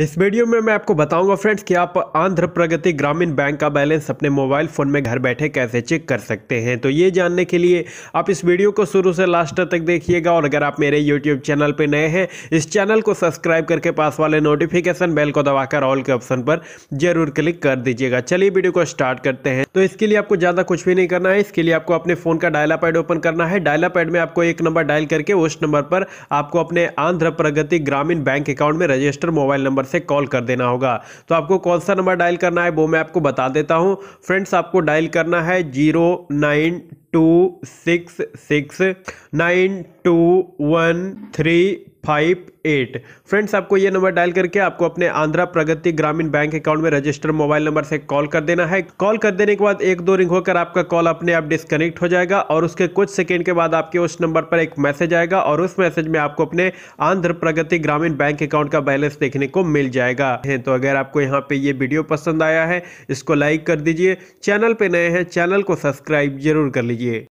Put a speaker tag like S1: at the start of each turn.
S1: इस वीडियो में मैं आपको बताऊंगा फ्रेंड्स कि आप आंध्र प्रगति ग्रामीण बैंक का बैलेंस अपने मोबाइल फ़ोन में घर बैठे कैसे चेक कर सकते हैं तो ये जानने के लिए आप इस वीडियो को शुरू से लास्ट तक देखिएगा और अगर आप मेरे यूट्यूब चैनल पर नए हैं इस चैनल को सब्सक्राइब करके पास वाले नोटिफिकेशन बेल को दबाकर ऑल के ऑप्शन पर जरूर क्लिक कर दीजिएगा चलिए वीडियो को स्टार्ट करते हैं तो इसके लिए आपको ज़्यादा कुछ भी नहीं करना है इसके लिए आपको अपने फ़ोन का डायला पैड ओपन करना है डायला पैड में आपको एक नंबर डायल करके उस नंबर पर आपको अपने आंध्र प्रगति ग्रामीण बैंक अकाउंट में रजिस्टर मोबाइल नंबर नंबर से कॉल कर देना होगा तो आपको कौन सा नंबर डायल करना है वो मैं आपको बता देता हूँ फ्रेंड्स आपको डायल करना है zero nine two six six nine two one three five eight friends आपको ये नंबर डायल करके आपको अपने आंध्र प्रगति ग्रामीण बैंक अकाउंट में रजिस्टर मोबाइल नंबर से कॉल कर देना है कॉल कर देने के बाद एक दो रिंग होकर आपका कॉल अपने आप डिस्कनेक्ट हो जाएगा और उसके कुछ सेकेंड के बाद आपके उस नंबर पर एक मैसेज आएगा और उस मैसेज में आपको अपने आंध्र प्रगति ग्रामीण बैंक अकाउंट का बैलेंस देखने को मिल जाएगा तो अगर आपको यहाँ पे ये वीडियो पसंद आया है इसको लाइक कर दीजिए चैनल पे नए हैं चैनल को सब्सक्राइब जरूर कर लीजिए